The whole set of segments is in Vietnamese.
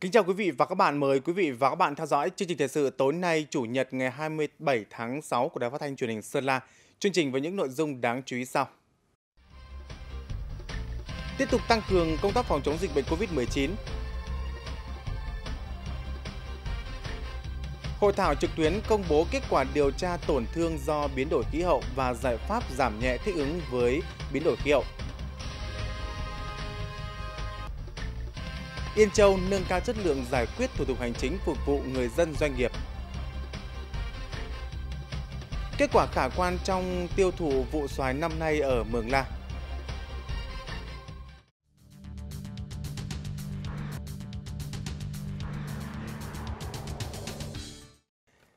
Kính chào quý vị và các bạn, mời quý vị và các bạn theo dõi chương trình thời sự tối nay Chủ nhật ngày 27 tháng 6 của Đài Phát thanh Truyền hình Sơn La. Chương trình với những nội dung đáng chú ý sau. Tiếp tục tăng cường công tác phòng chống dịch bệnh COVID-19. Hội thảo trực tuyến công bố kết quả điều tra tổn thương do biến đổi khí hậu và giải pháp giảm nhẹ thích ứng với biến đổi khí hậu Yên Châu nâng cao chất lượng giải quyết thủ tục hành chính phục vụ người dân doanh nghiệp. Kết quả khả quan trong tiêu thụ vụ xoài năm nay ở Mường La.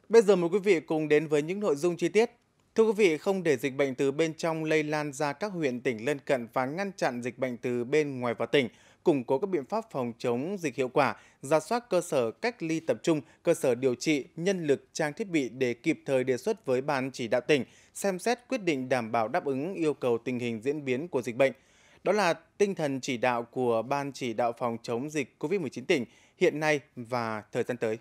Bây giờ mời quý vị cùng đến với những nội dung chi tiết. Thưa quý vị, không để dịch bệnh từ bên trong lây lan ra các huyện tỉnh lân cận và ngăn chặn dịch bệnh từ bên ngoài vào tỉnh – củng cố các biện pháp phòng chống dịch hiệu quả, ra soát cơ sở cách ly tập trung, cơ sở điều trị, nhân lực, trang thiết bị để kịp thời đề xuất với Ban chỉ đạo tỉnh, xem xét quyết định đảm bảo đáp ứng yêu cầu tình hình diễn biến của dịch bệnh. Đó là tinh thần chỉ đạo của Ban chỉ đạo phòng chống dịch COVID-19 tỉnh hiện nay và thời gian tới.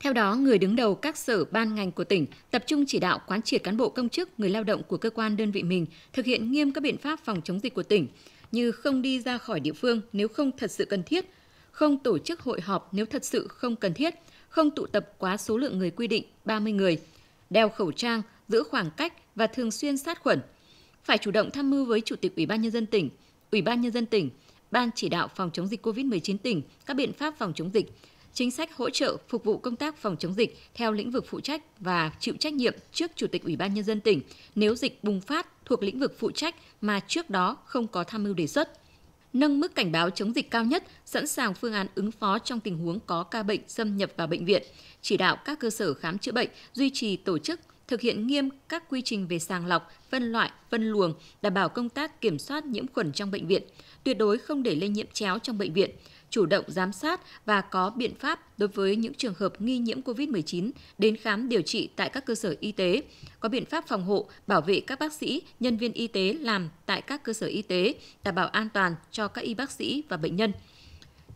Theo đó, người đứng đầu các sở ban ngành của tỉnh tập trung chỉ đạo quán triệt cán bộ công chức, người lao động của cơ quan đơn vị mình thực hiện nghiêm các biện pháp phòng chống dịch của tỉnh, như không đi ra khỏi địa phương nếu không thật sự cần thiết, không tổ chức hội họp nếu thật sự không cần thiết, không tụ tập quá số lượng người quy định 30 người, đeo khẩu trang, giữ khoảng cách và thường xuyên sát khuẩn. Phải chủ động tham mưu với Chủ tịch Ủy ban nhân dân tỉnh, Ủy ban nhân dân tỉnh, Ban chỉ đạo phòng chống dịch COVID-19 tỉnh các biện pháp phòng chống dịch, chính sách hỗ trợ phục vụ công tác phòng chống dịch theo lĩnh vực phụ trách và chịu trách nhiệm trước Chủ tịch Ủy ban Nhân dân tỉnh nếu dịch bùng phát thuộc lĩnh vực phụ trách mà trước đó không có tham mưu đề xuất. Nâng mức cảnh báo chống dịch cao nhất, sẵn sàng phương án ứng phó trong tình huống có ca bệnh xâm nhập vào bệnh viện, chỉ đạo các cơ sở khám chữa bệnh duy trì tổ chức thực hiện nghiêm các quy trình về sàng lọc, phân loại, phân luồng, đảm bảo công tác kiểm soát nhiễm khuẩn trong bệnh viện, tuyệt đối không để lây nhiễm chéo trong bệnh viện, chủ động giám sát và có biện pháp đối với những trường hợp nghi nhiễm COVID-19 đến khám điều trị tại các cơ sở y tế, có biện pháp phòng hộ, bảo vệ các bác sĩ, nhân viên y tế làm tại các cơ sở y tế, đảm bảo an toàn cho các y bác sĩ và bệnh nhân.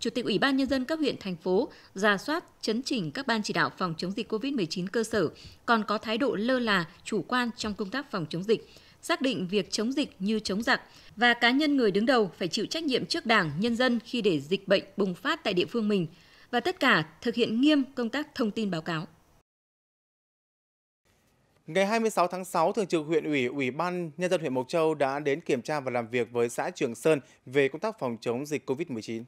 Chủ tịch Ủy ban Nhân dân các huyện, thành phố ra soát, chấn chỉnh các ban chỉ đạo phòng chống dịch COVID-19 cơ sở còn có thái độ lơ là, chủ quan trong công tác phòng chống dịch, xác định việc chống dịch như chống giặc và cá nhân người đứng đầu phải chịu trách nhiệm trước Đảng, nhân dân khi để dịch bệnh bùng phát tại địa phương mình và tất cả thực hiện nghiêm công tác thông tin báo cáo. Ngày 26 tháng 6, Thường trực huyện ủy, Ủy ban Nhân dân huyện Mộc Châu đã đến kiểm tra và làm việc với xã Trường Sơn về công tác phòng chống dịch COVID-19.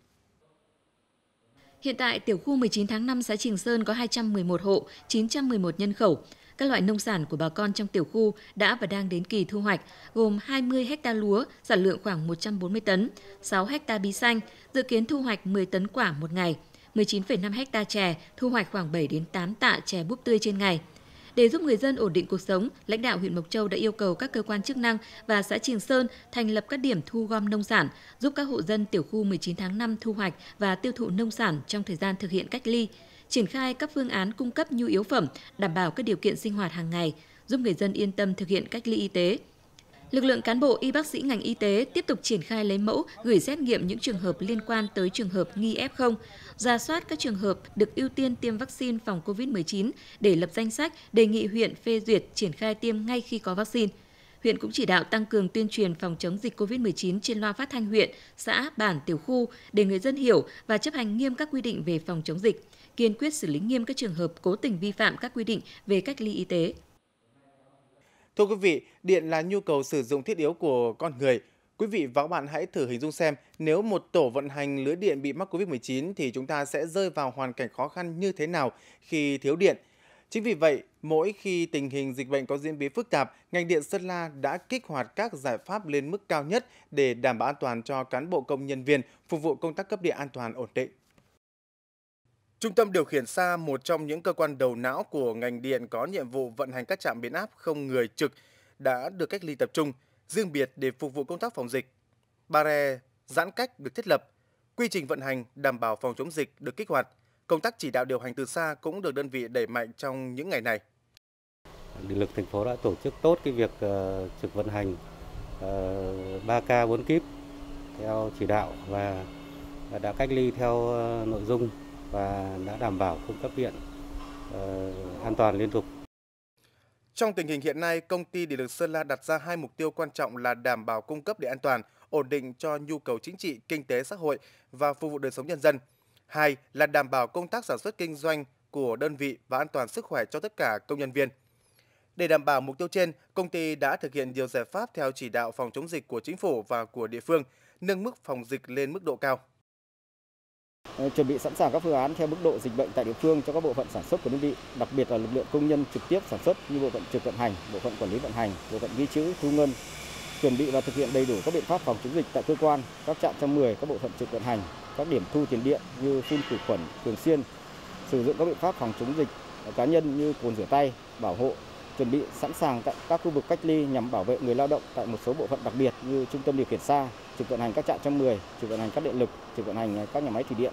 Hiện tại, tiểu khu 19 tháng 5 xã Trường Sơn có 211 hộ, 911 nhân khẩu các loại nông sản của bà con trong tiểu khu đã và đang đến kỳ thu hoạch, gồm 20 ha lúa, sản lượng khoảng 140 tấn, 6 ha bí xanh, dự kiến thu hoạch 10 tấn quả một ngày, 19,5 ha chè, thu hoạch khoảng 7 đến 8 tạ chè búp tươi trên ngày. Để giúp người dân ổn định cuộc sống, lãnh đạo huyện Mộc Châu đã yêu cầu các cơ quan chức năng và xã Trường Sơn thành lập các điểm thu gom nông sản, giúp các hộ dân tiểu khu 19 tháng 5 thu hoạch và tiêu thụ nông sản trong thời gian thực hiện cách ly triển khai các phương án cung cấp nhu yếu phẩm, đảm bảo các điều kiện sinh hoạt hàng ngày, giúp người dân yên tâm thực hiện cách ly y tế. Lực lượng cán bộ y bác sĩ ngành y tế tiếp tục triển khai lấy mẫu, gửi xét nghiệm những trường hợp liên quan tới trường hợp nghi F0, ra soát các trường hợp được ưu tiên tiêm vaccine phòng COVID-19 để lập danh sách đề nghị huyện phê duyệt triển khai tiêm ngay khi có vaccine. Huyện cũng chỉ đạo tăng cường tuyên truyền phòng chống dịch COVID-19 trên loa phát thanh huyện, xã, bản, tiểu khu để người dân hiểu và chấp hành nghiêm các quy định về phòng chống dịch kiên quyết xử lý nghiêm các trường hợp cố tình vi phạm các quy định về cách ly y tế. Thưa quý vị, điện là nhu cầu sử dụng thiết yếu của con người. Quý vị và các bạn hãy thử hình dung xem nếu một tổ vận hành lưới điện bị mắc COVID-19 thì chúng ta sẽ rơi vào hoàn cảnh khó khăn như thế nào khi thiếu điện. Chính vì vậy, mỗi khi tình hình dịch bệnh có diễn biến phức tạp, ngành điện Sơn La đã kích hoạt các giải pháp lên mức cao nhất để đảm bảo an toàn cho cán bộ công nhân viên, phục vụ công tác cấp điện an toàn ổn định. Trung tâm điều khiển xa, một trong những cơ quan đầu não của ngành điện có nhiệm vụ vận hành các trạm biến áp không người trực, đã được cách ly tập trung, riêng biệt để phục vụ công tác phòng dịch. Barre giãn cách được thiết lập, quy trình vận hành đảm bảo phòng chống dịch được kích hoạt, công tác chỉ đạo điều hành từ xa cũng được đơn vị đẩy mạnh trong những ngày này. Điện lực thành phố đã tổ chức tốt cái việc uh, trực vận hành uh, 3K 4 kíp theo chỉ đạo và đã cách ly theo uh, nội dung và đã đảm bảo cung cấp điện ờ, an toàn liên tục. Trong tình hình hiện nay, công ty Điện lực Sơn La đặt ra hai mục tiêu quan trọng là đảm bảo cung cấp điện an toàn, ổn định cho nhu cầu chính trị, kinh tế xã hội và phục vụ đời sống nhân dân. Hai là đảm bảo công tác sản xuất kinh doanh của đơn vị và an toàn sức khỏe cho tất cả công nhân viên. Để đảm bảo mục tiêu trên, công ty đã thực hiện nhiều giải pháp theo chỉ đạo phòng chống dịch của chính phủ và của địa phương, nâng mức phòng dịch lên mức độ cao. Ờ, chuẩn bị sẵn sàng các phương án theo mức độ dịch bệnh tại địa phương cho các bộ phận sản xuất của đơn vị, đặc biệt là lực lượng công nhân trực tiếp sản xuất như bộ phận trực vận hành, bộ phận quản lý vận hành, bộ phận ghi chữ, thu ngân, chuẩn bị và thực hiện đầy đủ các biện pháp phòng chống dịch tại cơ quan, các trạm chăm mười, các bộ phận trực vận hành, các điểm thu tiền điện như phun khử khuẩn thường xuyên, sử dụng các biện pháp phòng chống dịch cá nhân như cồn rửa tay, bảo hộ chuẩn bị sẵn sàng tại các khu vực cách ly nhằm bảo vệ người lao động tại một số bộ phận đặc biệt như trung tâm điều khiển xa, trực vận hành các trạm trăm 10, trực vận hành các điện lực, trực vận hành à, các nhà máy thủy điện.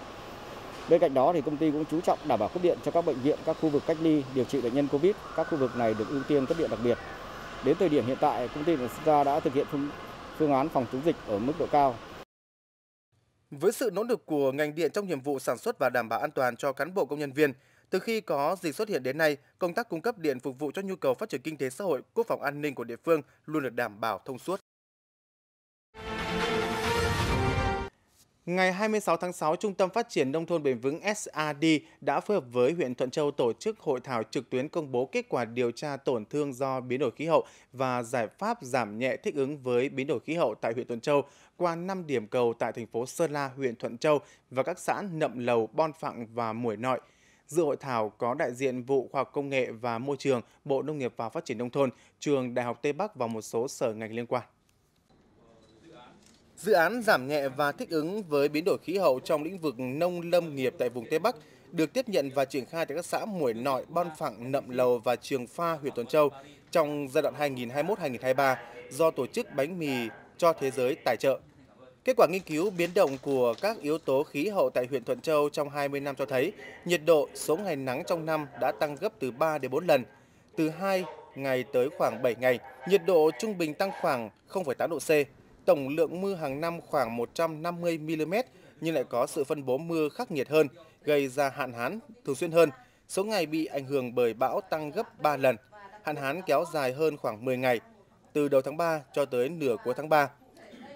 Bên cạnh đó thì công ty cũng chú trọng đảm bảo cấp điện cho các bệnh viện, các khu vực cách ly điều trị bệnh nhân Covid. Các khu vực này được ưu tiên cấp điện đặc biệt. Đến thời điểm hiện tại, công ty của chúng đã thực hiện phương, phương án phòng chống dịch ở mức độ cao. Với sự nỗ lực của ngành điện trong nhiệm vụ sản xuất và đảm bảo an toàn cho cán bộ công nhân viên, từ khi có dịch xuất hiện đến nay, công tác cung cấp điện phục vụ cho nhu cầu phát triển kinh tế xã hội, quốc phòng an ninh của địa phương luôn được đảm bảo thông suốt. Ngày 26 tháng 6, Trung tâm Phát triển Nông thôn Bền vững SAD đã phối hợp với huyện Thuận Châu tổ chức hội thảo trực tuyến công bố kết quả điều tra tổn thương do biến đổi khí hậu và giải pháp giảm nhẹ thích ứng với biến đổi khí hậu tại huyện Thuận Châu qua 5 điểm cầu tại thành phố Sơn La, huyện Thuận Châu và các xã Nậm Lầu, Bon Phạng và Muổi Nội – Dự hội thảo có đại diện vụ khoa học công nghệ và môi trường, Bộ Nông nghiệp và Phát triển Nông thôn, trường Đại học Tây Bắc và một số sở ngành liên quan. Dự án giảm nhẹ và thích ứng với biến đổi khí hậu trong lĩnh vực nông lâm nghiệp tại vùng Tây Bắc được tiếp nhận và triển khai tại các xã Muổi Nội, Bon Phẳng, Nậm Lầu và Trường Pha, huyện Tuần Châu trong giai đoạn 2021-2023 do Tổ chức Bánh mì cho Thế giới tài trợ. Kết quả nghiên cứu biến động của các yếu tố khí hậu tại huyện Thuận Châu trong 20 năm cho thấy nhiệt độ số ngày nắng trong năm đã tăng gấp từ 3 đến 4 lần, từ 2 ngày tới khoảng 7 ngày. Nhiệt độ trung bình tăng khoảng 0,8 độ C. Tổng lượng mưa hàng năm khoảng 150 mm nhưng lại có sự phân bố mưa khắc nghiệt hơn, gây ra hạn hán thường xuyên hơn. Số ngày bị ảnh hưởng bởi bão tăng gấp 3 lần. Hạn hán kéo dài hơn khoảng 10 ngày, từ đầu tháng 3 cho tới nửa cuối tháng 3.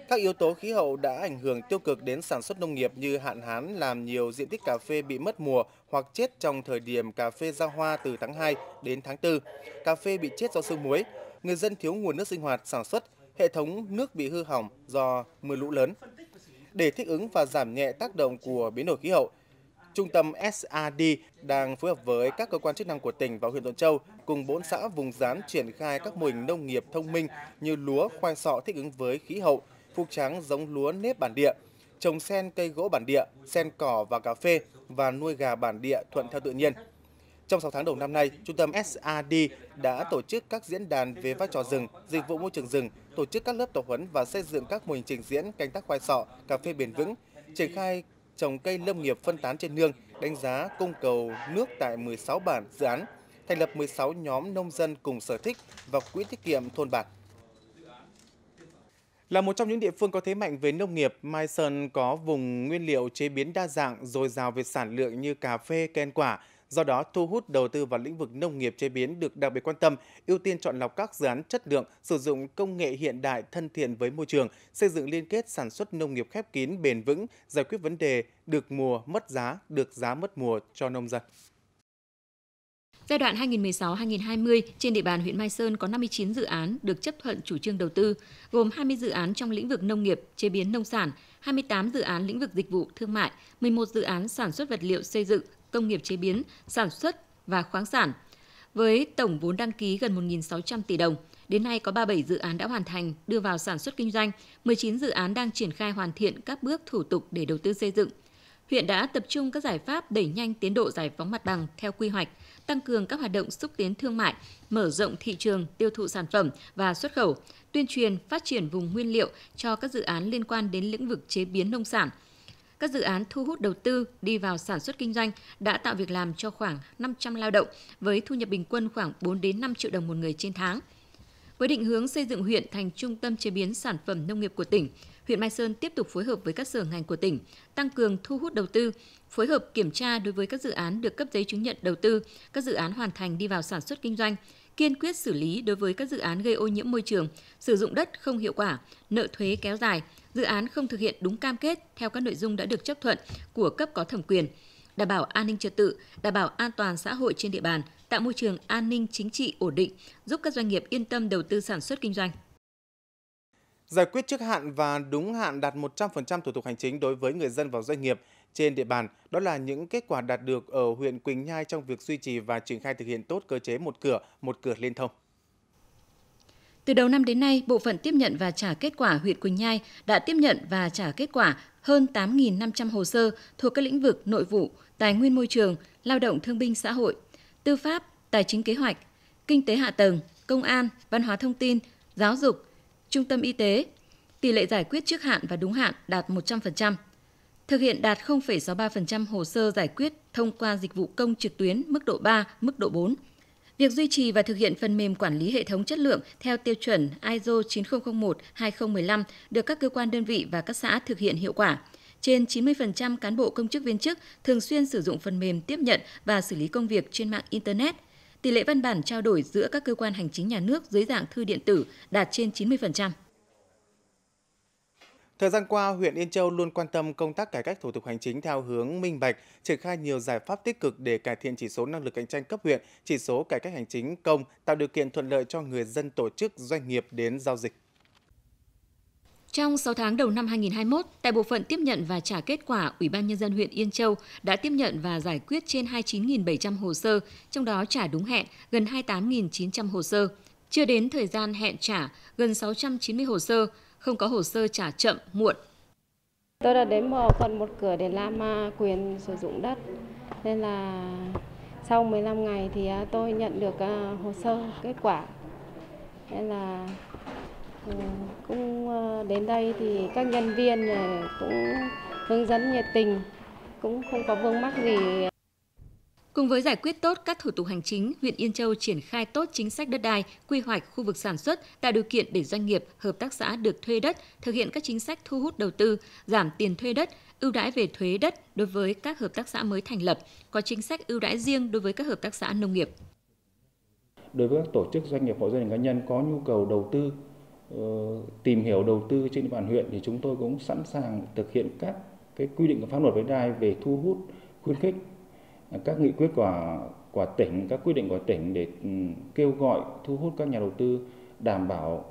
Các yếu tố khí hậu đã ảnh hưởng tiêu cực đến sản xuất nông nghiệp như hạn hán làm nhiều diện tích cà phê bị mất mùa hoặc chết trong thời điểm cà phê ra hoa từ tháng 2 đến tháng 4. Cà phê bị chết do sương muối, người dân thiếu nguồn nước sinh hoạt sản xuất, hệ thống nước bị hư hỏng do mưa lũ lớn. Để thích ứng và giảm nhẹ tác động của biến đổi khí hậu, Trung tâm SAD đang phối hợp với các cơ quan chức năng của tỉnh và huyện Tuần Châu cùng bốn xã vùng gián triển khai các mô hình nông nghiệp thông minh như lúa, khoai sọ thích ứng với khí hậu, cúc trắng giống lúa nếp bản địa, trồng sen cây gỗ bản địa, sen cỏ và cà phê và nuôi gà bản địa thuận theo tự nhiên. Trong 6 tháng đầu năm nay, trung tâm SAD đã tổ chức các diễn đàn về vai trò rừng, dịch vụ môi trường rừng, tổ chức các lớp tập huấn và xây dựng các mô hình trình diễn canh tác khoai sọ, cà phê bền vững, triển khai trồng cây lâm nghiệp phân tán trên nương, đánh giá cung cầu nước tại 16 bản dự án, thành lập 16 nhóm nông dân cùng sở thích và quỹ tiết kiệm thôn bản. Là một trong những địa phương có thế mạnh về nông nghiệp, Mai Sơn có vùng nguyên liệu chế biến đa dạng, dồi dào về sản lượng như cà phê, ken quả. Do đó, thu hút đầu tư vào lĩnh vực nông nghiệp chế biến được đặc biệt quan tâm, ưu tiên chọn lọc các dự án chất lượng, sử dụng công nghệ hiện đại thân thiện với môi trường, xây dựng liên kết sản xuất nông nghiệp khép kín bền vững, giải quyết vấn đề được mùa mất giá, được giá mất mùa cho nông dân. Giai đoạn 2016-2020, trên địa bàn huyện Mai Sơn có 59 dự án được chấp thuận chủ trương đầu tư, gồm 20 dự án trong lĩnh vực nông nghiệp, chế biến nông sản, 28 dự án lĩnh vực dịch vụ thương mại, 11 dự án sản xuất vật liệu xây dựng, công nghiệp chế biến, sản xuất và khoáng sản. Với tổng vốn đăng ký gần 1.600 tỷ đồng, đến nay có 37 dự án đã hoàn thành, đưa vào sản xuất kinh doanh, 19 dự án đang triển khai hoàn thiện các bước thủ tục để đầu tư xây dựng, huyện đã tập trung các giải pháp đẩy nhanh tiến độ giải phóng mặt bằng theo quy hoạch, tăng cường các hoạt động xúc tiến thương mại, mở rộng thị trường tiêu thụ sản phẩm và xuất khẩu, tuyên truyền phát triển vùng nguyên liệu cho các dự án liên quan đến lĩnh vực chế biến nông sản. Các dự án thu hút đầu tư đi vào sản xuất kinh doanh đã tạo việc làm cho khoảng 500 lao động với thu nhập bình quân khoảng 4 đến 5 triệu đồng một người trên tháng. Với định hướng xây dựng huyện thành trung tâm chế biến sản phẩm nông nghiệp của tỉnh, huyện Mai Sơn tiếp tục phối hợp với các sở ngành của tỉnh tăng cường thu hút đầu tư, phối hợp kiểm tra đối với các dự án được cấp giấy chứng nhận đầu tư, các dự án hoàn thành đi vào sản xuất kinh doanh, kiên quyết xử lý đối với các dự án gây ô nhiễm môi trường, sử dụng đất không hiệu quả, nợ thuế kéo dài, dự án không thực hiện đúng cam kết theo các nội dung đã được chấp thuận của cấp có thẩm quyền, đảm bảo an ninh trật tự, đảm bảo an toàn xã hội trên địa bàn, tạo môi trường an ninh chính trị ổn định, giúp các doanh nghiệp yên tâm đầu tư sản xuất kinh doanh giải quyết trước hạn và đúng hạn đạt 100% thủ tục hành chính đối với người dân và doanh nghiệp trên địa bàn. Đó là những kết quả đạt được ở huyện Quỳnh Nhai trong việc duy trì và triển khai thực hiện tốt cơ chế một cửa, một cửa liên thông. Từ đầu năm đến nay, bộ phận tiếp nhận và trả kết quả huyện Quỳnh Nhai đã tiếp nhận và trả kết quả hơn 8.500 hồ sơ thuộc các lĩnh vực nội vụ, tài nguyên môi trường, lao động thương binh xã hội, tư pháp, tài chính kế hoạch, kinh tế hạ tầng, công an, văn hóa thông tin, giáo dục, trung tâm y tế. Tỷ lệ giải quyết trước hạn và đúng hạn đạt 100%. Thực hiện đạt 0,63% hồ sơ giải quyết thông qua dịch vụ công trực tuyến mức độ 3, mức độ 4. Việc duy trì và thực hiện phần mềm quản lý hệ thống chất lượng theo tiêu chuẩn ISO 9001-2015 được các cơ quan đơn vị và các xã thực hiện hiệu quả. Trên 90% cán bộ công chức viên chức thường xuyên sử dụng phần mềm tiếp nhận và xử lý công việc trên mạng Internet – tỷ lệ văn bản trao đổi giữa các cơ quan hành chính nhà nước dưới dạng thư điện tử đạt trên 90%. Thời gian qua, huyện Yên Châu luôn quan tâm công tác cải cách thủ tục hành chính theo hướng minh bạch, triển khai nhiều giải pháp tích cực để cải thiện chỉ số năng lực cạnh tranh cấp huyện, chỉ số cải cách hành chính công, tạo điều kiện thuận lợi cho người dân tổ chức doanh nghiệp đến giao dịch. Trong 6 tháng đầu năm 2021, tại bộ phận tiếp nhận và trả kết quả, Ủy ban Nhân dân huyện Yên Châu đã tiếp nhận và giải quyết trên 29.700 hồ sơ, trong đó trả đúng hẹn gần 28.900 hồ sơ. Chưa đến thời gian hẹn trả, gần 690 hồ sơ, không có hồ sơ trả chậm, muộn. Tôi đã đến bộ phận một cửa để làm à, quyền sử dụng đất, nên là sau 15 ngày thì à, tôi nhận được à, hồ sơ kết quả. Nên là Ừ, cũng ờ, đến đây thì các nhân viên cũng hướng dẫn nhiệt tình, cũng không có vương mắc gì. Cùng với giải quyết tốt các thủ tục hành chính, huyện Yên Châu triển khai tốt chính sách đất đai, quy hoạch khu vực sản xuất, tạo điều kiện để doanh nghiệp, hợp tác xã được thuê đất, thực hiện các chính sách thu hút đầu tư, giảm tiền thuê đất, ưu đãi về thuế đất đối với các hợp tác xã mới thành lập, có chính sách ưu đãi riêng đối với các hợp tác xã nông nghiệp. Đối với các tổ chức doanh nghiệp hộ gia đình cá nhân có nhu cầu đầu tư Ờ, tìm hiểu đầu tư trên địa bàn huyện thì chúng tôi cũng sẵn sàng thực hiện các cái quy định của pháp luật với đai về thu hút khuyến khích à, các nghị quyết của của tỉnh các quy định của tỉnh để ừ, kêu gọi thu hút các nhà đầu tư đảm bảo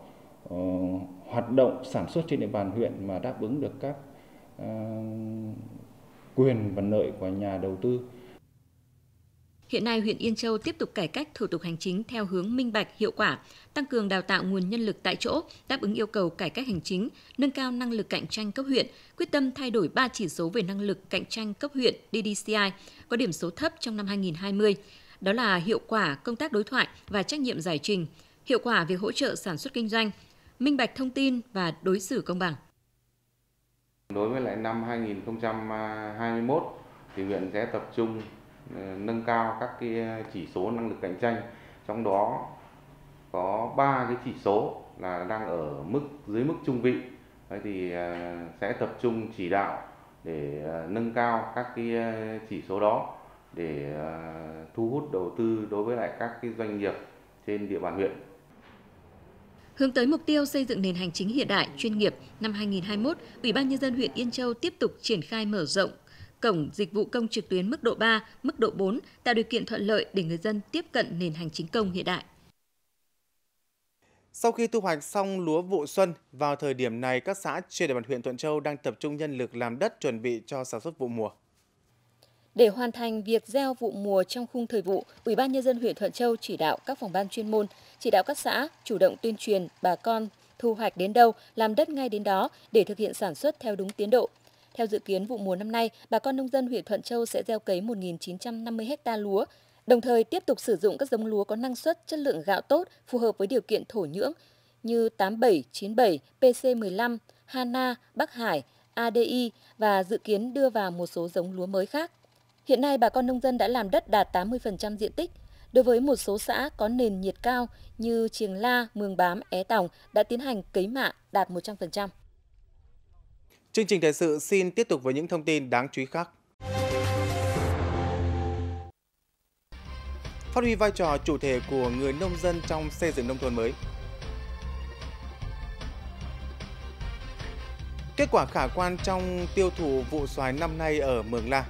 uh, hoạt động sản xuất trên địa bàn huyện mà đáp ứng được các uh, quyền và lợi của nhà đầu tư Hiện nay, huyện Yên Châu tiếp tục cải cách thủ tục hành chính theo hướng minh bạch, hiệu quả, tăng cường đào tạo nguồn nhân lực tại chỗ, đáp ứng yêu cầu cải cách hành chính, nâng cao năng lực cạnh tranh cấp huyện, quyết tâm thay đổi 3 chỉ số về năng lực cạnh tranh cấp huyện DDCI có điểm số thấp trong năm 2020. Đó là hiệu quả công tác đối thoại và trách nhiệm giải trình, hiệu quả việc hỗ trợ sản xuất kinh doanh, minh bạch thông tin và đối xử công bằng. Đối với lại năm 2021 thì huyện sẽ tập trung Ờ, nâng cao các cái ờ, chỉ số năng lực cạnh tranh trong đó có ba cái chỉ số là đang ở mức dưới mức trung vị thì ờ, sẽ tập trung chỉ đạo để nâng cao các cái chỉ số đó để thu hút đầu tư đối với lại các cái doanh nghiệp trên địa bàn huyện. Hướng tới mục tiêu xây dựng nền hành chính hiện đại, chuyên nghiệp, năm 2021, Ủy ban nhân dân huyện Yên Châu tiếp tục triển khai mở rộng cổng dịch vụ công trực tuyến mức độ 3, mức độ 4 tạo điều kiện thuận lợi để người dân tiếp cận nền hành chính công hiện đại. Sau khi thu hoạch xong lúa vụ xuân, vào thời điểm này các xã trên địa bàn huyện Thuận Châu đang tập trung nhân lực làm đất chuẩn bị cho sản xuất vụ mùa. Để hoàn thành việc gieo vụ mùa trong khung thời vụ, Ủy ban nhân dân huyện Thuận Châu chỉ đạo các phòng ban chuyên môn, chỉ đạo các xã chủ động tuyên truyền bà con thu hoạch đến đâu, làm đất ngay đến đó để thực hiện sản xuất theo đúng tiến độ. Theo dự kiến vụ mùa năm nay, bà con nông dân huyện Thuận Châu sẽ gieo cấy 1.950 ha lúa, đồng thời tiếp tục sử dụng các giống lúa có năng suất, chất lượng gạo tốt, phù hợp với điều kiện thổ nhưỡng như 8797, PC15, Hana, Bắc Hải, ADI và dự kiến đưa vào một số giống lúa mới khác. Hiện nay bà con nông dân đã làm đất đạt 80% diện tích. Đối với một số xã có nền nhiệt cao như Triềng La, Mường Bám, É Tòng đã tiến hành cấy mạ đạt 100%. Chương trình thời sự xin tiếp tục với những thông tin đáng chú ý khác. Phát huy vai trò chủ thể của người nông dân trong xây dựng nông thôn mới. Kết quả khả quan trong tiêu thụ vụ xoài năm nay ở Mường La.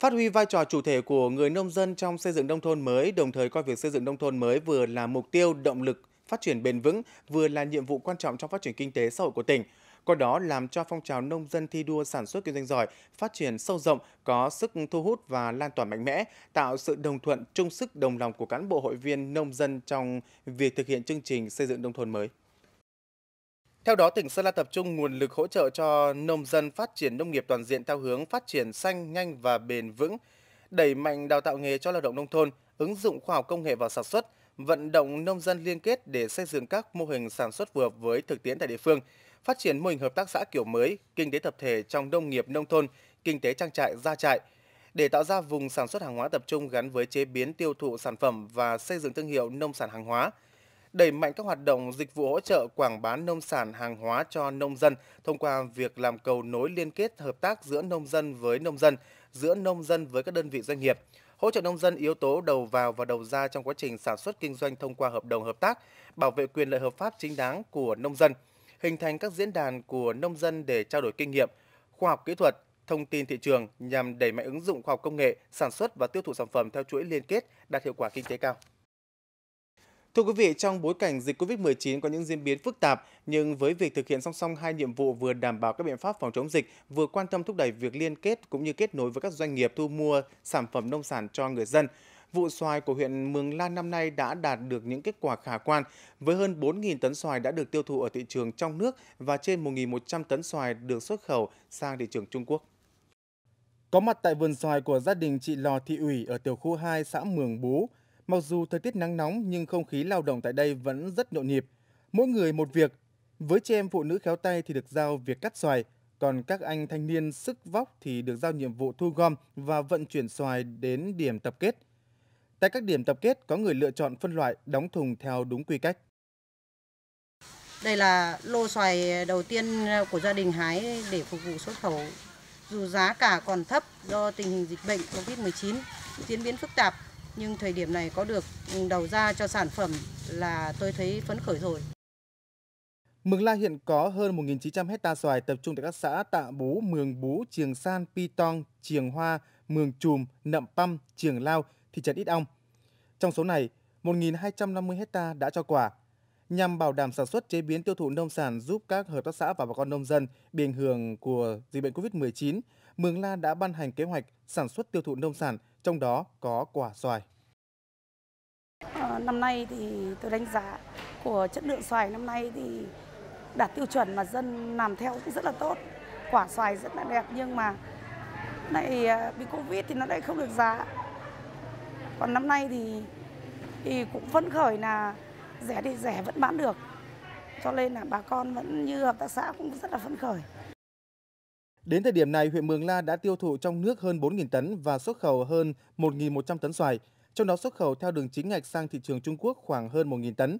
Phát huy vai trò chủ thể của người nông dân trong xây dựng nông thôn mới, đồng thời coi việc xây dựng nông thôn mới vừa là mục tiêu động lực phát triển bền vững vừa là nhiệm vụ quan trọng trong phát triển kinh tế xã hội của tỉnh, qua đó làm cho phong trào nông dân thi đua sản xuất kinh doanh giỏi phát triển sâu rộng, có sức thu hút và lan tỏa mạnh mẽ, tạo sự đồng thuận, chung sức đồng lòng của cán bộ hội viên nông dân trong việc thực hiện chương trình xây dựng nông thôn mới. Theo đó, tỉnh Sơn La tập trung nguồn lực hỗ trợ cho nông dân phát triển nông nghiệp toàn diện theo hướng phát triển xanh, nhanh và bền vững, đẩy mạnh đào tạo nghề cho lao động nông thôn, ứng dụng khoa học công nghệ vào sản xuất, vận động nông dân liên kết để xây dựng các mô hình sản xuất vừa với thực tiễn tại địa phương, phát triển mô hình hợp tác xã kiểu mới, kinh tế tập thể trong nông nghiệp nông thôn, kinh tế trang trại gia trại để tạo ra vùng sản xuất hàng hóa tập trung gắn với chế biến tiêu thụ sản phẩm và xây dựng thương hiệu nông sản hàng hóa đẩy mạnh các hoạt động dịch vụ hỗ trợ quảng bá nông sản hàng hóa cho nông dân thông qua việc làm cầu nối liên kết hợp tác giữa nông dân với nông dân, giữa nông dân với các đơn vị doanh nghiệp, hỗ trợ nông dân yếu tố đầu vào và đầu ra trong quá trình sản xuất kinh doanh thông qua hợp đồng hợp tác, bảo vệ quyền lợi hợp pháp chính đáng của nông dân, hình thành các diễn đàn của nông dân để trao đổi kinh nghiệm, khoa học kỹ thuật, thông tin thị trường nhằm đẩy mạnh ứng dụng khoa học công nghệ, sản xuất và tiêu thụ sản phẩm theo chuỗi liên kết đạt hiệu quả kinh tế cao. Thưa quý vị, trong bối cảnh dịch COVID-19 có những diễn biến phức tạp, nhưng với việc thực hiện song song hai nhiệm vụ vừa đảm bảo các biện pháp phòng chống dịch, vừa quan tâm thúc đẩy việc liên kết cũng như kết nối với các doanh nghiệp thu mua sản phẩm nông sản cho người dân, vụ xoài của huyện Mường Lan năm nay đã đạt được những kết quả khả quan, với hơn 4.000 tấn xoài đã được tiêu thụ ở thị trường trong nước và trên 1.100 tấn xoài được xuất khẩu sang thị trường Trung Quốc. Có mặt tại vườn xoài của gia đình chị Lò Thị ủy ở tiểu khu 2 xã Mường Bú, Mặc dù thời tiết nắng nóng nhưng không khí lao động tại đây vẫn rất nhộn nhịp. Mỗi người một việc. Với chị em phụ nữ khéo tay thì được giao việc cắt xoài, còn các anh thanh niên sức vóc thì được giao nhiệm vụ thu gom và vận chuyển xoài đến điểm tập kết. Tại các điểm tập kết có người lựa chọn phân loại đóng thùng theo đúng quy cách. Đây là lô xoài đầu tiên của gia đình hái để phục vụ xuất khẩu. Dù giá cả còn thấp do tình hình dịch bệnh COVID-19 diễn biến phức tạp, nhưng thời điểm này có được đầu ra cho sản phẩm là tôi thấy phấn khởi rồi. Mường La hiện có hơn 1.900 hecta xoài tập trung tại các xã Tạ Bú, Mường Bú, Triềng San, Pi Tong, Triềng Hoa, Mường Chùm, Nậm Păm, Triềng Lao, thị trấn Ít Ong. Trong số này, 1.250 hecta đã cho quả. Nhằm bảo đảm sản xuất chế biến tiêu thụ nông sản giúp các hợp tác xã và bà con nông dân bị ảnh hưởng của dịch bệnh COVID-19, Mường La đã ban hành kế hoạch sản xuất tiêu thụ nông sản – trong đó có quả xoài. Ờ, năm nay thì tôi đánh giá của chất lượng xoài năm nay thì đạt tiêu chuẩn mà dân làm theo cũng rất là tốt. Quả xoài rất là đẹp nhưng mà này ờ, bị Covid thì nó lại không được giá. Còn năm nay thì thì cũng phấn khởi là rẻ thì rẻ vẫn bán được. Cho nên là bà con vẫn như hợp tác xã cũng rất là phấn khởi. Đến thời điểm này, huyện Mường La đã tiêu thụ trong nước hơn 4.000 tấn và xuất khẩu hơn 1.100 tấn xoài, trong đó xuất khẩu theo đường chính ngạch sang thị trường Trung Quốc khoảng hơn 1.000 tấn.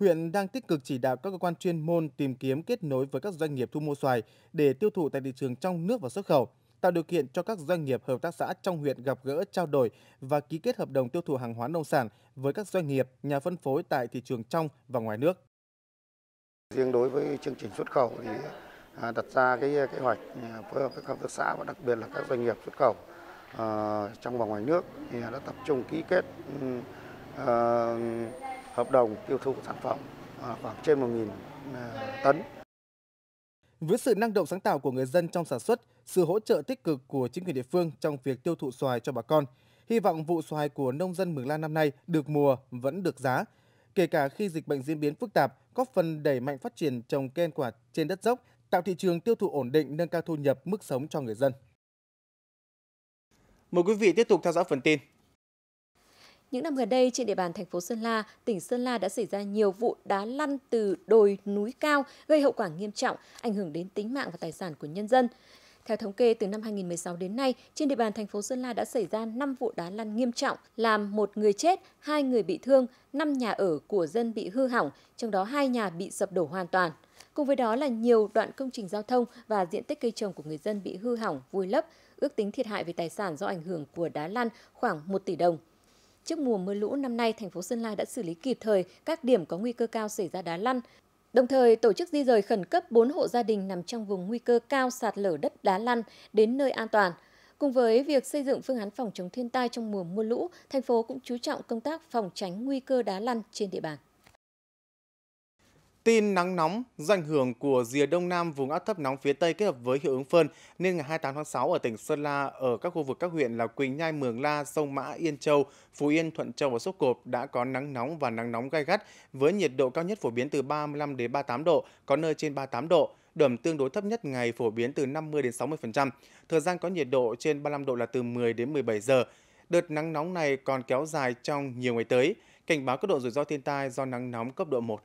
Huyện đang tích cực chỉ đạo các cơ quan chuyên môn tìm kiếm kết nối với các doanh nghiệp thu mua xoài để tiêu thụ tại thị trường trong nước và xuất khẩu, tạo điều kiện cho các doanh nghiệp hợp tác xã trong huyện gặp gỡ, trao đổi và ký kết hợp đồng tiêu thụ hàng hóa nông sản với các doanh nghiệp, nhà phân phối tại thị trường trong và ngoài nước. Riêng đối với chương trình xuất khẩu thì À, đặt ra cái kế hoạch à, phối hợp với các hợp tác xã và đặc biệt là các doanh nghiệp xuất khẩu à, trong và ngoài nước thì đã tập trung ký kết hợp đồng tiêu thụ sản phẩm khoảng trên 1.000 tấn. Với sự năng động sáng tạo của người dân trong sản xuất, sự hỗ trợ tích cực của chính quyền địa phương trong việc tiêu thụ xoài cho bà con, hy vọng vụ xoài của nông dân Mường Lan năm nay được mùa vẫn được giá, kể cả khi dịch bệnh diễn biến phức tạp, góp phần đẩy mạnh phát triển trồng cây quả trên đất dốc tạo thị trường tiêu thụ ổn định, nâng cao thu nhập, mức sống cho người dân. Mời quý vị tiếp tục theo dõi phần tin. Những năm gần đây, trên địa bàn thành phố Sơn La, tỉnh Sơn La đã xảy ra nhiều vụ đá lăn từ đồi núi cao gây hậu quả nghiêm trọng, ảnh hưởng đến tính mạng và tài sản của nhân dân. Theo thống kê, từ năm 2016 đến nay, trên địa bàn thành phố Sơn La đã xảy ra 5 vụ đá lăn nghiêm trọng, làm một người chết, hai người bị thương, 5 nhà ở của dân bị hư hỏng, trong đó hai nhà bị sập đổ hoàn toàn. Cùng với đó là nhiều đoạn công trình giao thông và diện tích cây trồng của người dân bị hư hỏng, vùi lấp, ước tính thiệt hại về tài sản do ảnh hưởng của đá lăn khoảng 1 tỷ đồng. Trước mùa mưa lũ năm nay, thành phố Sơn La đã xử lý kịp thời các điểm có nguy cơ cao xảy ra đá lăn, đồng thời tổ chức di rời khẩn cấp 4 hộ gia đình nằm trong vùng nguy cơ cao sạt lở đất đá lăn đến nơi an toàn. Cùng với việc xây dựng phương án phòng chống thiên tai trong mùa mưa lũ, thành phố cũng chú trọng công tác phòng tránh nguy cơ đá lăn trên địa bàn. Tin nắng nóng, do ảnh hưởng của rìa đông nam vùng áp thấp nóng phía Tây kết hợp với hiệu ứng phơn nên ngày 28 tháng 6 ở tỉnh Sơn La ở các khu vực các huyện là Quỳnh Nhai, Mường La, Sông Mã, Yên Châu, Phú Yên, Thuận Châu và Sốc Cộp đã có nắng nóng và nắng nóng gai gắt với nhiệt độ cao nhất phổ biến từ 35 đến 38 độ, có nơi trên 38 độ. Đẩm tương đối thấp nhất ngày phổ biến từ 50 đến 60%. Thời gian có nhiệt độ trên 35 độ là từ 10 đến 17 giờ. Đợt nắng nóng này còn kéo dài trong nhiều ngày tới. Cảnh báo cấp độ rủi ro thiên tai do nắng nóng cấp độ 1.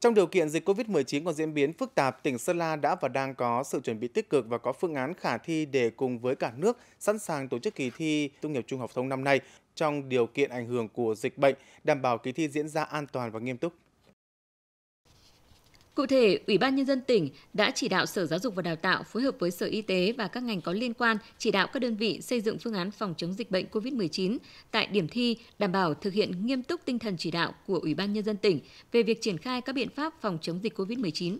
Trong điều kiện dịch COVID-19 còn diễn biến phức tạp, tỉnh Sơn La đã và đang có sự chuẩn bị tích cực và có phương án khả thi để cùng với cả nước sẵn sàng tổ chức kỳ thi tốt nghiệp trung học thông năm nay trong điều kiện ảnh hưởng của dịch bệnh, đảm bảo kỳ thi diễn ra an toàn và nghiêm túc. Cụ thể, Ủy ban Nhân dân tỉnh đã chỉ đạo Sở Giáo dục và Đào tạo phối hợp với Sở Y tế và các ngành có liên quan chỉ đạo các đơn vị xây dựng phương án phòng chống dịch bệnh COVID-19 tại điểm thi, đảm bảo thực hiện nghiêm túc tinh thần chỉ đạo của Ủy ban Nhân dân tỉnh về việc triển khai các biện pháp phòng chống dịch COVID-19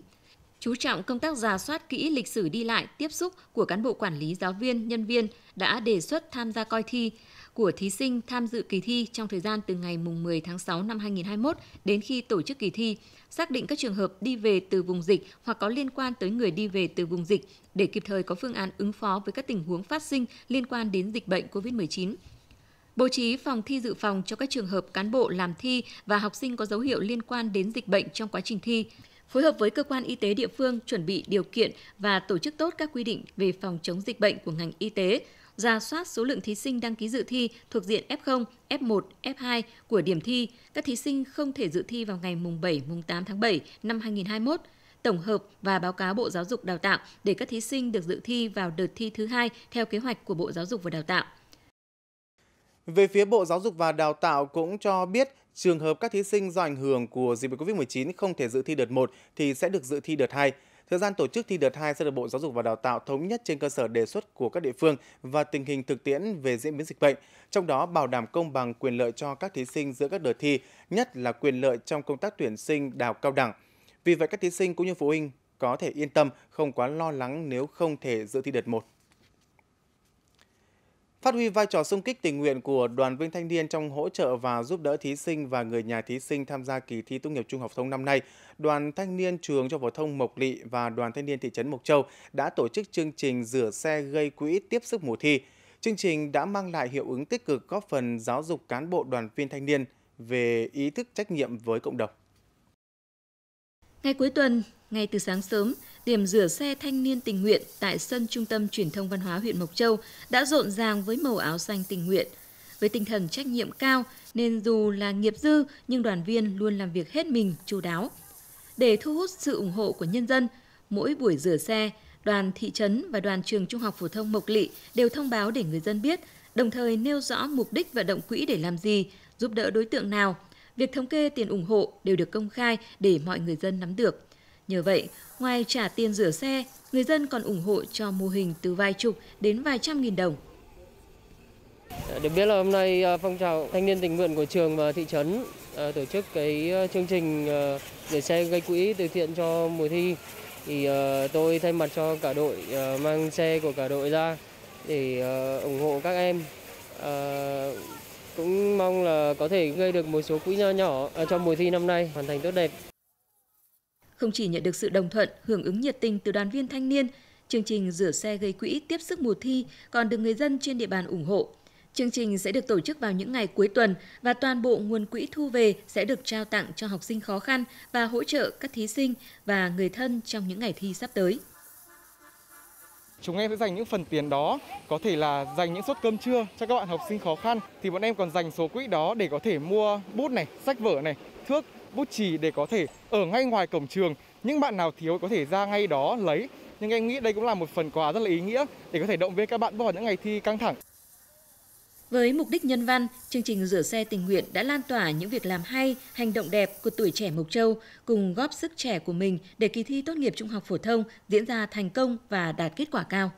chú trọng công tác giả soát kỹ lịch sử đi lại, tiếp xúc của cán bộ quản lý, giáo viên, nhân viên đã đề xuất tham gia coi thi, của thí sinh tham dự kỳ thi trong thời gian từ ngày 10 tháng 6 năm 2021 đến khi tổ chức kỳ thi, xác định các trường hợp đi về từ vùng dịch hoặc có liên quan tới người đi về từ vùng dịch để kịp thời có phương án ứng phó với các tình huống phát sinh liên quan đến dịch bệnh COVID-19. Bố trí phòng thi dự phòng cho các trường hợp cán bộ làm thi và học sinh có dấu hiệu liên quan đến dịch bệnh trong quá trình thi, phối hợp với cơ quan y tế địa phương chuẩn bị điều kiện và tổ chức tốt các quy định về phòng chống dịch bệnh của ngành y tế, ra soát số lượng thí sinh đăng ký dự thi thuộc diện F0, F1, F2 của điểm thi, các thí sinh không thể dự thi vào ngày mùng 7, mùng 8 tháng 7 năm 2021, tổng hợp và báo cáo Bộ Giáo dục Đào tạo để các thí sinh được dự thi vào đợt thi thứ hai theo kế hoạch của Bộ Giáo dục và Đào tạo. Về phía Bộ Giáo dục và Đào tạo cũng cho biết trường hợp các thí sinh do ảnh hưởng của dịch bệnh COVID-19 không thể dự thi đợt 1 thì sẽ được dự thi đợt 2. Thời gian tổ chức thi đợt 2 sẽ được Bộ Giáo dục và Đào tạo thống nhất trên cơ sở đề xuất của các địa phương và tình hình thực tiễn về diễn biến dịch bệnh, trong đó bảo đảm công bằng quyền lợi cho các thí sinh giữa các đợt thi, nhất là quyền lợi trong công tác tuyển sinh đào cao đẳng. Vì vậy các thí sinh cũng như phụ huynh có thể yên tâm, không quá lo lắng nếu không thể dự thi đợt 1. Phát huy vai trò xung kích tình nguyện của Đoàn viên Thanh niên trong hỗ trợ và giúp đỡ thí sinh và người nhà thí sinh tham gia kỳ thi tốt nghiệp trung học thông năm nay, Đoàn Thanh niên trường trung học phổ thông Mộc Lị và Đoàn Thanh niên thị trấn Mộc Châu đã tổ chức chương trình rửa xe gây quỹ tiếp sức mùa thi. Chương trình đã mang lại hiệu ứng tích cực góp phần giáo dục cán bộ đoàn viên thanh niên về ý thức trách nhiệm với cộng đồng. Ngày cuối tuần, ngay từ sáng sớm, điểm rửa xe thanh niên tình nguyện tại sân trung tâm truyền thông văn hóa huyện Mộc Châu đã rộn ràng với màu áo xanh tình nguyện. Với tinh thần trách nhiệm cao nên dù là nghiệp dư nhưng đoàn viên luôn làm việc hết mình chu đáo. Để thu hút sự ủng hộ của nhân dân, mỗi buổi rửa xe, đoàn thị trấn và đoàn trường trung học phổ thông Mộc Lị đều thông báo để người dân biết, đồng thời nêu rõ mục đích và động quỹ để làm gì, giúp đỡ đối tượng nào. Việc thống kê tiền ủng hộ đều được công khai để mọi người dân nắm được. Nhờ vậy, ngoài trả tiền rửa xe, người dân còn ủng hộ cho mô hình từ vài chục đến vài trăm nghìn đồng. Được biết là hôm nay à, phong trào thanh niên tình nguyện của trường và thị trấn à, tổ chức cái à, chương trình rửa xe gây quỹ từ thiện cho mùa thi thì tôi thay mặt cho cả đội mang xe của cả đội ra để ủng hộ các em cũng mong là có thể gây được một số quỹ nho nhỏ cho mùa thi năm nay hoàn thành tốt đẹp không chỉ nhận được sự đồng thuận, hưởng ứng nhiệt tình từ đoàn viên thanh niên, chương trình rửa xe gây quỹ tiếp sức mùa thi còn được người dân trên địa bàn ủng hộ. Chương trình sẽ được tổ chức vào những ngày cuối tuần và toàn bộ nguồn quỹ thu về sẽ được trao tặng cho học sinh khó khăn và hỗ trợ các thí sinh và người thân trong những ngày thi sắp tới. Chúng em sẽ dành những phần tiền đó, có thể là dành những suất cơm trưa cho các bạn học sinh khó khăn. Thì bọn em còn dành số quỹ đó để có thể mua bút này, sách vở này, thước bút chì để có thể ở ngay ngoài cổng trường những bạn nào thiếu có thể ra ngay đó lấy nhưng em nghĩ đây cũng là một phần quà rất là ý nghĩa để có thể động viên các bạn bước vào những ngày thi căng thẳng với mục đích nhân văn, chương trình rửa xe tình nguyện đã lan tỏa những việc làm hay, hành động đẹp của tuổi trẻ Mộc Châu cùng góp sức trẻ của mình để kỳ thi tốt nghiệp trung học phổ thông diễn ra thành công và đạt kết quả cao.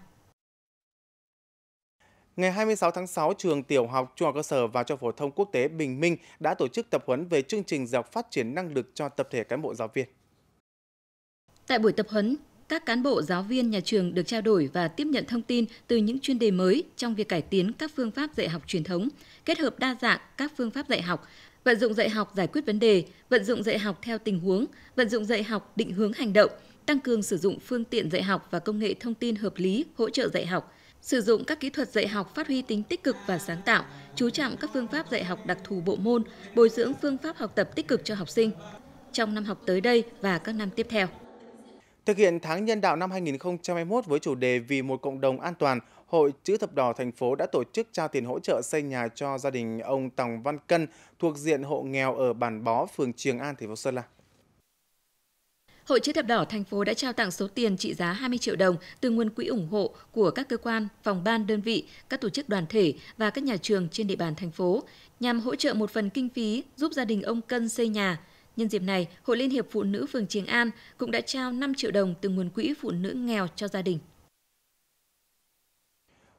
Ngày 26 tháng 6, trường tiểu học trung học cơ sở và cho phổ thông quốc tế Bình Minh đã tổ chức tập huấn về chương trình giáo phát triển năng lực cho tập thể cán bộ giáo viên. Tại buổi tập huấn, các cán bộ giáo viên nhà trường được trao đổi và tiếp nhận thông tin từ những chuyên đề mới trong việc cải tiến các phương pháp dạy học truyền thống, kết hợp đa dạng các phương pháp dạy học, vận dụng dạy học giải quyết vấn đề, vận dụng dạy học theo tình huống, vận dụng dạy học định hướng hành động, tăng cường sử dụng phương tiện dạy học và công nghệ thông tin hợp lý hỗ trợ dạy học – Sử dụng các kỹ thuật dạy học phát huy tính tích cực và sáng tạo, chú trọng các phương pháp dạy học đặc thù bộ môn, bồi dưỡng phương pháp học tập tích cực cho học sinh trong năm học tới đây và các năm tiếp theo. Thực hiện tháng nhân đạo năm 2021 với chủ đề Vì một cộng đồng an toàn, Hội Chữ Thập Đỏ thành phố đã tổ chức trao tiền hỗ trợ xây nhà cho gia đình ông Tòng Văn Cân thuộc diện hộ nghèo ở bản Bó, phường Trường An, thành phố Sơn La. Hội chữ thập đỏ thành phố đã trao tặng số tiền trị giá 20 triệu đồng từ nguồn quỹ ủng hộ của các cơ quan, phòng ban đơn vị, các tổ chức đoàn thể và các nhà trường trên địa bàn thành phố nhằm hỗ trợ một phần kinh phí giúp gia đình ông Cân xây nhà. Nhân dịp này, Hội Liên hiệp Phụ nữ phường Triềng An cũng đã trao 5 triệu đồng từ nguồn quỹ phụ nữ nghèo cho gia đình.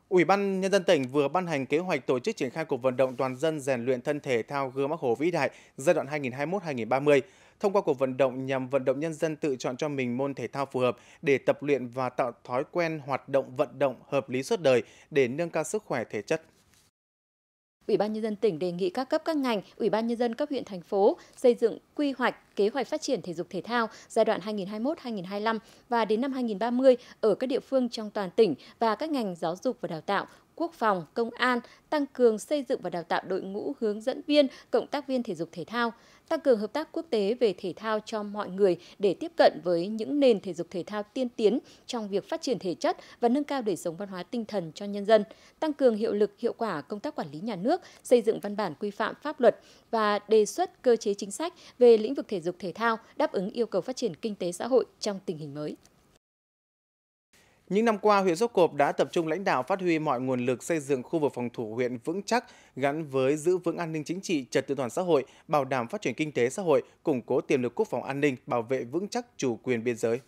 Ủy ban Nhân dân tỉnh vừa ban hành kế hoạch tổ chức triển khai cuộc vận động toàn dân rèn luyện thân thể thao gương Bắc Hồ vĩ đại giai đoạn 2021-2030 thông qua cuộc vận động nhằm vận động nhân dân tự chọn cho mình môn thể thao phù hợp để tập luyện và tạo thói quen hoạt động vận động hợp lý suốt đời để nâng cao sức khỏe thể chất. Ủy ban nhân dân tỉnh đề nghị các cấp các ngành, Ủy ban nhân dân các huyện thành phố xây dựng quy hoạch, kế hoạch phát triển thể dục thể thao giai đoạn 2021-2025 và đến năm 2030 ở các địa phương trong toàn tỉnh và các ngành giáo dục và đào tạo, quốc phòng, công an tăng cường xây dựng và đào tạo đội ngũ hướng dẫn viên, cộng tác viên thể dục thể thao, tăng cường hợp tác quốc tế về thể thao cho mọi người để tiếp cận với những nền thể dục thể thao tiên tiến trong việc phát triển thể chất và nâng cao đời sống văn hóa tinh thần cho nhân dân, tăng cường hiệu lực hiệu quả công tác quản lý nhà nước, xây dựng văn bản quy phạm pháp luật và đề xuất cơ chế chính sách về lĩnh vực thể dục thể thao đáp ứng yêu cầu phát triển kinh tế xã hội trong tình hình mới. Những năm qua, huyện Sốc Cộp đã tập trung lãnh đạo phát huy mọi nguồn lực xây dựng khu vực phòng thủ huyện vững chắc gắn với giữ vững an ninh chính trị, trật tự toàn xã hội, bảo đảm phát triển kinh tế xã hội, củng cố tiềm lực quốc phòng an ninh, bảo vệ vững chắc chủ quyền biên giới.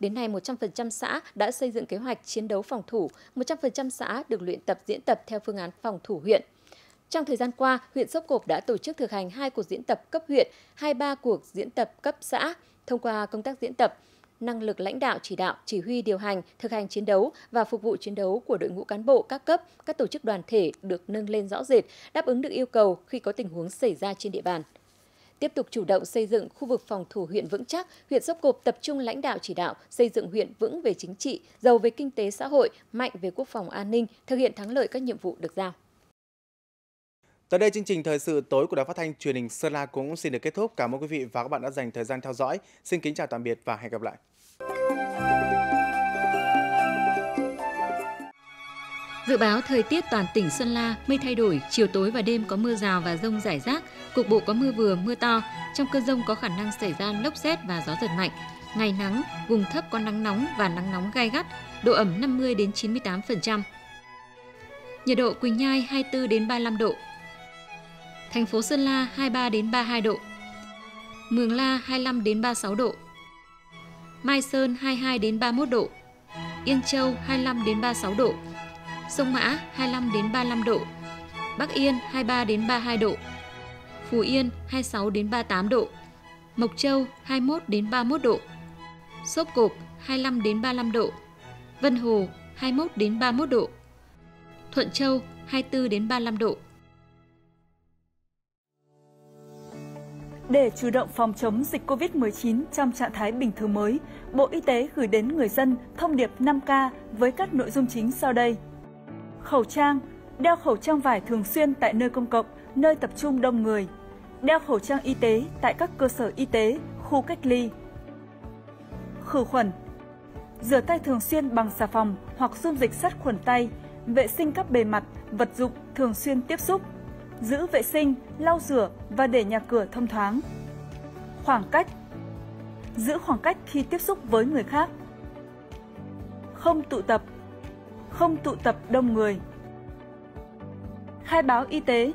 Đến nay, 100% xã đã xây dựng kế hoạch chiến đấu phòng thủ, 100% xã được luyện tập diễn tập theo phương án phòng thủ huyện. Trong thời gian qua, huyện Sốc Cộp đã tổ chức thực hành hai cuộc diễn tập cấp huyện, 23 cuộc diễn tập cấp xã. Thông qua công tác diễn tập, năng lực lãnh đạo chỉ đạo, chỉ huy điều hành, thực hành chiến đấu và phục vụ chiến đấu của đội ngũ cán bộ các cấp, các tổ chức đoàn thể được nâng lên rõ rệt, đáp ứng được yêu cầu khi có tình huống xảy ra trên địa bàn tiếp tục chủ động xây dựng khu vực phòng thủ huyện vững chắc, huyện Sóc Cộp tập trung lãnh đạo chỉ đạo xây dựng huyện vững về chính trị, giàu về kinh tế xã hội, mạnh về quốc phòng an ninh, thực hiện thắng lợi các nhiệm vụ được giao. Tới đây chương trình thời sự tối của Đài Phát thanh Truyền hình Sơn La cũng xin được kết thúc. Cảm ơn quý vị và các bạn đã dành thời gian theo dõi. Xin kính chào tạm biệt và hẹn gặp lại. Dự báo thời tiết toàn tỉnh Sơn La, mây thay đổi, chiều tối và đêm có mưa rào và rông rải rác, cục bộ có mưa vừa, mưa to. Trong cơn rông có khả năng xảy ra lốc xét và gió giật mạnh. Ngày nắng, vùng thấp có nắng nóng và nắng nóng gai gắt, độ ẩm 50 đến 98%. Nhiệt độ Quỳnh Nhai 24 đến 35 độ, thành phố Sơn La 23 đến 32 độ, Mường La 25 đến 36 độ, Mai Sơn 22 đến 31 độ, Yên Châu 25 đến 36 độ, Sông Mã 25 đến 35 độ, Bắc Yên 23 đến 32 độ, Phú Yên 26 đến 38 độ, Mộc Châu 21 đến 31 độ, Sốp Cộp 25 đến 35 độ, Vân Hồ 21 đến 31 độ, Thuận Châu 24 đến 35 độ. Để chủ động phòng chống dịch COVID-19 trong trạng thái bình thường mới, Bộ Y tế gửi đến người dân thông điệp 5K với các nội dung chính sau đây. Khẩu trang, đeo khẩu trang vải thường xuyên tại nơi công cộng, nơi tập trung đông người. Đeo khẩu trang y tế tại các cơ sở y tế, khu cách ly. Khử khuẩn Rửa tay thường xuyên bằng xà phòng hoặc dung dịch sát khuẩn tay, vệ sinh các bề mặt, vật dụng thường xuyên tiếp xúc, giữ vệ sinh, lau rửa và để nhà cửa thông thoáng. Khoảng cách Giữ khoảng cách khi tiếp xúc với người khác. Không tụ tập Không tụ tập đông người. Khai báo y tế